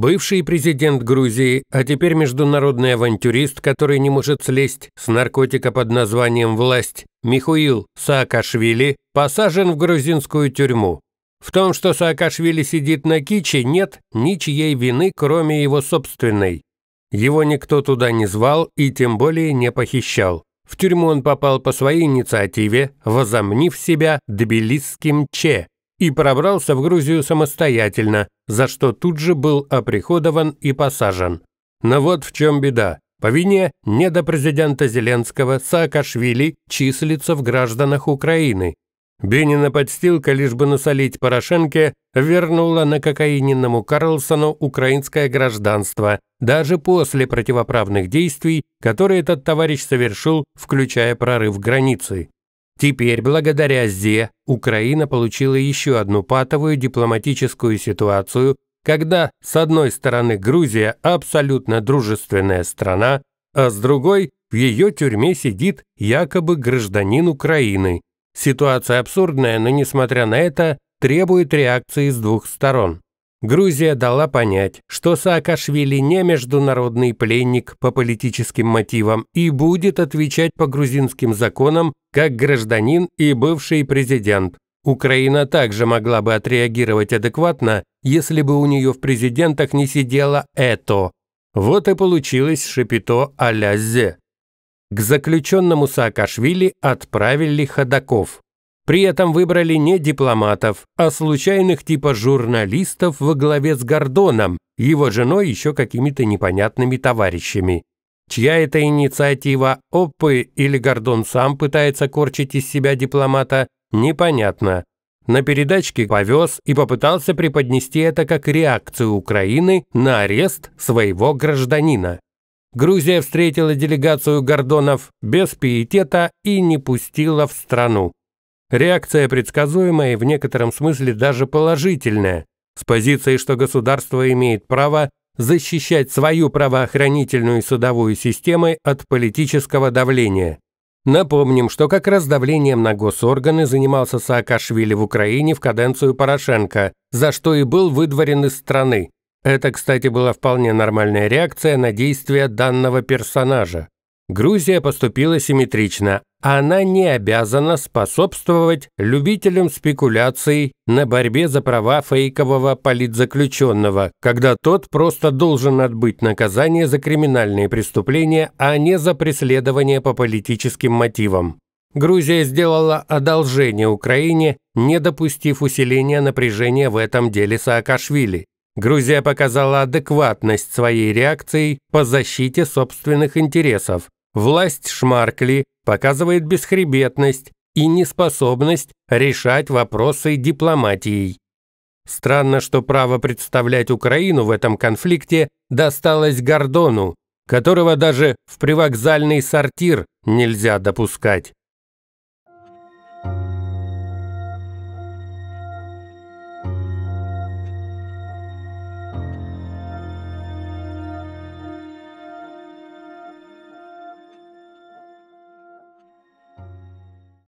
Бывший президент Грузии, а теперь международный авантюрист, который не может слезть с наркотика под названием «Власть», Михуил Саакашвили, посажен в грузинскую тюрьму. В том, что Саакашвили сидит на киче, нет ничьей вины, кроме его собственной. Его никто туда не звал и тем более не похищал. В тюрьму он попал по своей инициативе, возомнив себя тбилисским Че, и пробрался в Грузию самостоятельно, за что тут же был оприходован и посажен. Но вот в чем беда. По вине недопрезидента Зеленского Саакашвили числится в гражданах Украины. Бенина подстилка, лишь бы насолить Порошенке, вернула на кокаиненному Карлсону украинское гражданство, даже после противоправных действий, которые этот товарищ совершил, включая прорыв границы. Теперь, благодаря ЗЕ, Украина получила еще одну патовую дипломатическую ситуацию, когда, с одной стороны, Грузия – абсолютно дружественная страна, а с другой – в ее тюрьме сидит якобы гражданин Украины. Ситуация абсурдная, но, несмотря на это, требует реакции с двух сторон. Грузия дала понять, что Саакашвили не международный пленник по политическим мотивам и будет отвечать по грузинским законам как гражданин и бывший президент. Украина также могла бы отреагировать адекватно, если бы у нее в президентах не сидело это. Вот и получилось шапито а К заключенному Саакашвили отправили ходаков. При этом выбрали не дипломатов, а случайных типа журналистов во главе с Гордоном, его женой еще какими-то непонятными товарищами. Чья это инициатива Оппы или Гордон сам пытается корчить из себя дипломата, непонятно. На передачке повез и попытался преподнести это как реакцию Украины на арест своего гражданина. Грузия встретила делегацию Гордонов без пиетета и не пустила в страну. Реакция предсказуемая и в некотором смысле даже положительная, с позиции, что государство имеет право защищать свою правоохранительную и судовую системы от политического давления. Напомним, что как раз давлением на госорганы занимался Саакашвили в Украине в каденцию Порошенко, за что и был выдворен из страны. Это, кстати, была вполне нормальная реакция на действия данного персонажа. Грузия поступила симметрично. А она не обязана способствовать любителям спекуляций на борьбе за права фейкового политзаключенного, когда тот просто должен отбыть наказание за криминальные преступления, а не за преследование по политическим мотивам. Грузия сделала одолжение Украине, не допустив усиления напряжения в этом деле Саакашвили. Грузия показала адекватность своей реакции по защите собственных интересов, Власть Шмаркли показывает бесхребетность и неспособность решать вопросы дипломатией. Странно, что право представлять Украину в этом конфликте досталось Гордону, которого даже в привокзальный сортир нельзя допускать.